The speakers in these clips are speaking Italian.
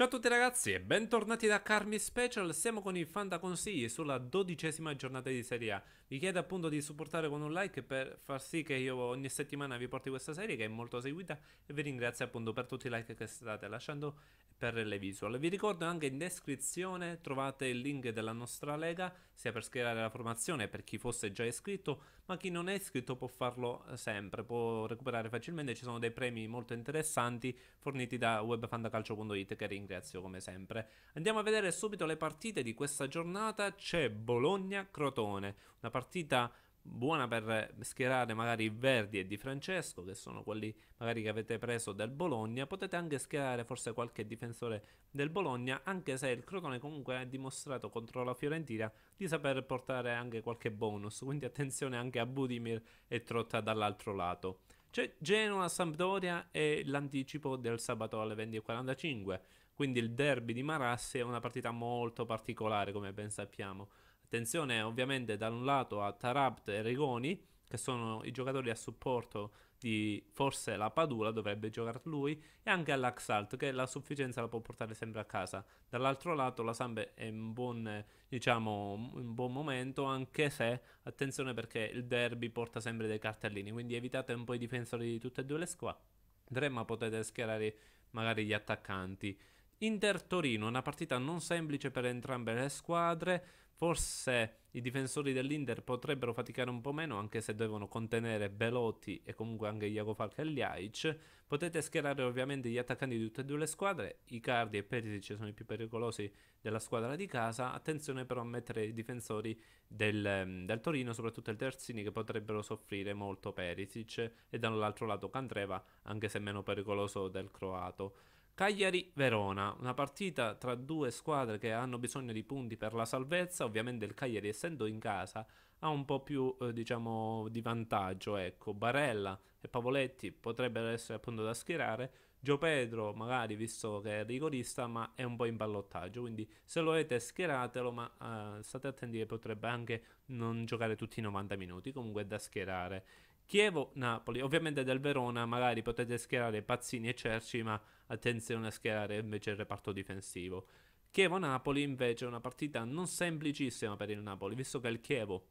Ciao a tutti ragazzi e bentornati da Carmi Special, siamo con i Fanta Consigli sulla dodicesima giornata di Serie A. Vi chiedo appunto di supportare con un like per far sì che io ogni settimana vi porti questa serie che è molto seguita e vi ringrazio appunto per tutti i like che state lasciando per le visual. Vi ricordo anche in descrizione trovate il link della nostra lega, sia per schierare la formazione per chi fosse già iscritto, ma chi non è iscritto può farlo eh, sempre, può recuperare facilmente, ci sono dei premi molto interessanti forniti da webfantacalcio.it che ringrazio ringrazio come sempre. Andiamo a vedere subito le partite di questa giornata. C'è Bologna-Crotone, una partita buona per schierare magari i Verdi e Di Francesco, che sono quelli magari che avete preso del Bologna. Potete anche schierare forse qualche difensore del Bologna, anche se il Crotone comunque ha dimostrato contro la Fiorentina di saper portare anche qualche bonus. Quindi attenzione anche a Budimir e Trotta dall'altro lato. C'è Genoa, Sampdoria e l'anticipo del sabato alle 20.45. Quindi il derby di Marassi è una partita molto particolare, come ben sappiamo. Attenzione ovviamente da un lato a Tarabt e Regoni, che sono i giocatori a supporto di forse la Padula, dovrebbe giocare lui, e anche all'Axalt, che la sufficienza la può portare sempre a casa. Dall'altro lato la Samba è in buon, diciamo, in buon momento, anche se, attenzione perché il derby porta sempre dei cartellini, quindi evitate un po' i difensori di tutte e due le squadre. ma potete schierare magari gli attaccanti. Inter-Torino, una partita non semplice per entrambe le squadre, forse i difensori dell'Inter potrebbero faticare un po' meno anche se devono contenere Belotti e comunque anche Iago Falca e Ljajic, Potete schierare ovviamente gli attaccanti di tutte e due le squadre, Icardi e Perisic sono i più pericolosi della squadra di casa, attenzione però a mettere i difensori del, ehm, del Torino, soprattutto il Terzini che potrebbero soffrire molto Perisic e dall'altro lato Candreva anche se meno pericoloso del croato. Cagliari-Verona, una partita tra due squadre che hanno bisogno di punti per la salvezza, ovviamente il Cagliari essendo in casa ha un po' più eh, diciamo, di vantaggio, ecco. Barella e Pavoletti potrebbero essere appunto da schierare, Gio Pedro magari visto che è rigorista ma è un po' in ballottaggio, quindi se lo avete schieratelo ma eh, state attenti che potrebbe anche non giocare tutti i 90 minuti, comunque è da schierare. Chievo-Napoli. Ovviamente del Verona magari potete schierare Pazzini e Cerci, ma attenzione a schierare invece il reparto difensivo. Chievo-Napoli invece è una partita non semplicissima per il Napoli, visto che il Chievo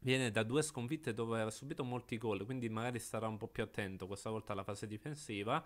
viene da due sconfitte dove ha subito molti gol, quindi magari starà un po' più attento questa volta alla fase difensiva.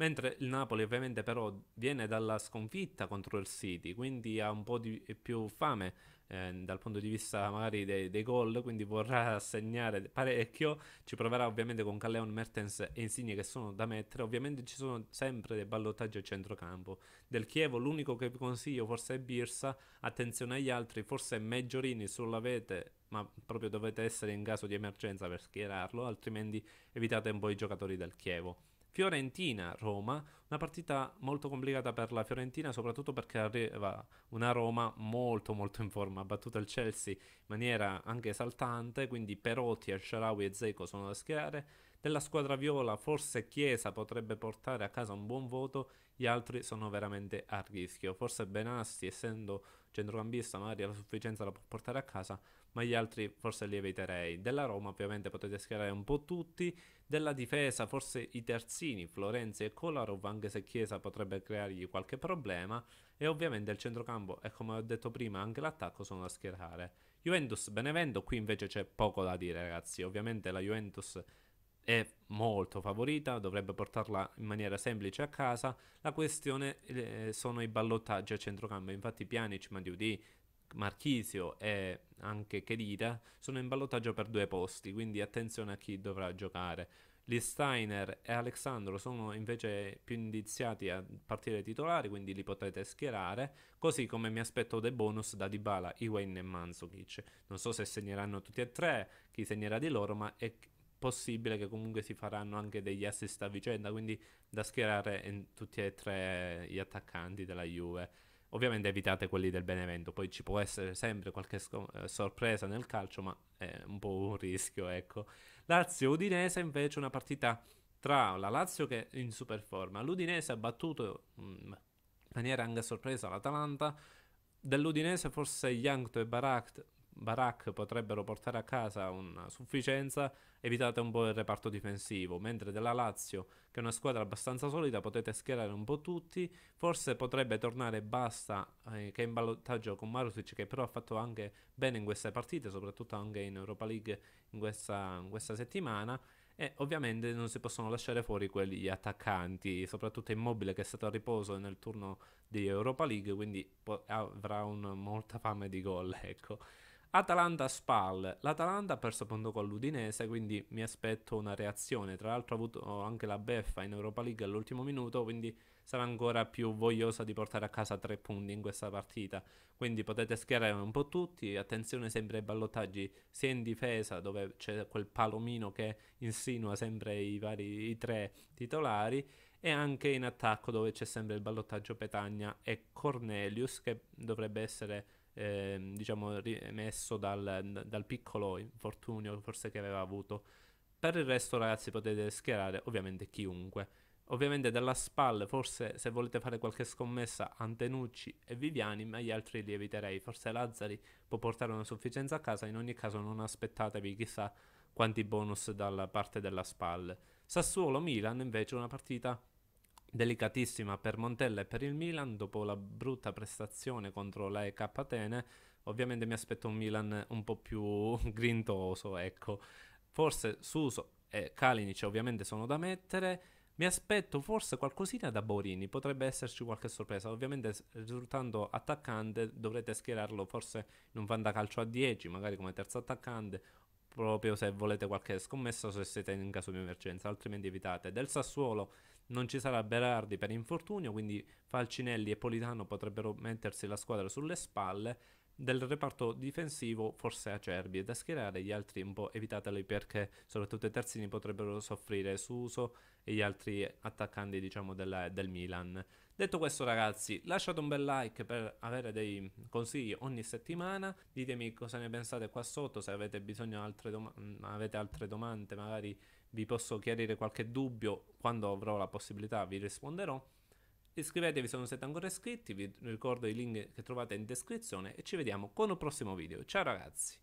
Mentre il Napoli ovviamente però viene dalla sconfitta contro il City, quindi ha un po' di, più fame eh, dal punto di vista magari dei, dei gol, quindi vorrà segnare parecchio, ci proverà ovviamente con Calleon, Mertens e Insigne che sono da mettere, ovviamente ci sono sempre dei ballottaggi a centrocampo. Del Chievo l'unico che vi consiglio forse è Birsa, attenzione agli altri, forse Meggiorini sull'avete ma proprio dovete essere in caso di emergenza per schierarlo, altrimenti evitate un po' i giocatori del Chievo. Fiorentina-Roma, una partita molto complicata per la Fiorentina, soprattutto perché arriva una Roma molto molto in forma, ha battuto il Chelsea in maniera anche esaltante, quindi Perotti, al e Zeco sono da schierare. Della squadra viola forse Chiesa potrebbe portare a casa un buon voto, gli altri sono veramente a rischio. Forse Benassi, essendo centrocampista, magari la sufficienza la può portare a casa, ma gli altri forse li eviterei. Della Roma ovviamente potete schierare un po' tutti, della difesa forse i terzini, Florenzi e Kolarov, anche se Chiesa potrebbe creargli qualche problema, e ovviamente il centrocampo e come ho detto prima anche l'attacco sono da schierare. Juventus Benevento, qui invece c'è poco da dire ragazzi, ovviamente la Juventus è molto favorita, dovrebbe portarla in maniera semplice a casa. La questione eh, sono i ballottaggi a centrocampo. Infatti, Pjanic, Madiudi, Marchisio e anche Chedira sono in ballottaggio per due posti, quindi attenzione a chi dovrà giocare. Steiner e Alexandro sono invece più indiziati a partire titolari, quindi li potrete schierare, così come mi aspetto dei bonus da Dybala, Iwain e Mansukic. Non so se segneranno tutti e tre, chi segnerà di loro, ma è possibile che comunque si faranno anche degli assist a vicenda, quindi da schierare tutti e tre gli attaccanti della Juve. Ovviamente evitate quelli del Benevento, poi ci può essere sempre qualche sc- eh, sorpresa nel calcio, ma è un po' un rischio, ecco. Lazio-Udinese invece una partita tra la Lazio che è in super forma. L'Udinese ha battuto mm, in maniera anche sorpresa l'Atalanta. Dell'Udinese forse Young e Barak Barak potrebbero portare a casa una sufficienza, evitate un po' il reparto difensivo, mentre della Lazio, che è una squadra abbastanza solida, potete schierare un po' tutti, forse potrebbe tornare Basta eh, che è in ballottaggio con Marusic che però ha fatto anche bene in queste partite, soprattutto anche in Europa League in questa, in questa settimana e ovviamente non si possono lasciare fuori quegli attaccanti, soprattutto Immobile che è stato a riposo nel turno di Europa League, quindi po- avrà un, molta fame di gol, ecco. Atalanta-Spal. L'Atalanta ha perso appunto con l'Udinese, quindi mi aspetto una reazione. Tra l'altro ha avuto anche la beffa in Europa League all'ultimo minuto, quindi sarà ancora più vogliosa di portare a casa tre punti in questa partita. Quindi potete schierare un po' tutti, attenzione sempre ai ballottaggi sia in difesa dove c'è quel palomino che insinua sempre i vari i tre titolari e anche in attacco dove c'è sempre il ballottaggio Petagna e Cornelius che dovrebbe essere eh, diciamo, rimesso dal, dal, piccolo infortunio forse che aveva avuto. Per il resto, ragazzi, potete schierare ovviamente chiunque. Ovviamente dalla spalla, forse se volete fare qualche scommessa, Antenucci e Viviani, ma gli altri li eviterei. Forse Lazzari può portare una sufficienza a casa, in ogni caso non aspettatevi chissà quanti bonus dalla parte della spalla. Sassuolo-Milan invece una partita delicatissima per Montella e per il Milan dopo la brutta prestazione contro la EK Atene. Ovviamente mi aspetto un Milan un po' più grintoso, ecco. Forse Suso e Kalinic ovviamente sono da mettere. Mi aspetto forse qualcosina da Borini, potrebbe esserci qualche sorpresa. Ovviamente risultando attaccante dovrete schierarlo forse in un Vanda calcio a 10, magari come terzo attaccante, proprio se volete qualche scommessa o se siete in caso di emergenza, altrimenti evitate. Del Sassuolo non ci sarà Berardi per infortunio, quindi Falcinelli e Politano potrebbero mettersi la squadra sulle spalle del reparto difensivo forse acerbi da schierare, gli altri un po' evitateli perché soprattutto i terzini potrebbero soffrire su e gli altri attaccanti diciamo della, del Milan. Detto questo ragazzi, lasciate un bel like per avere dei consigli ogni settimana, ditemi cosa ne pensate qua sotto, se avete bisogno altre mm, avete altre domande magari vi posso chiarire qualche dubbio, quando avrò la possibilità vi risponderò. Iscrivetevi se non siete ancora iscritti, vi ricordo i link che trovate in descrizione e ci vediamo con un prossimo video. Ciao ragazzi!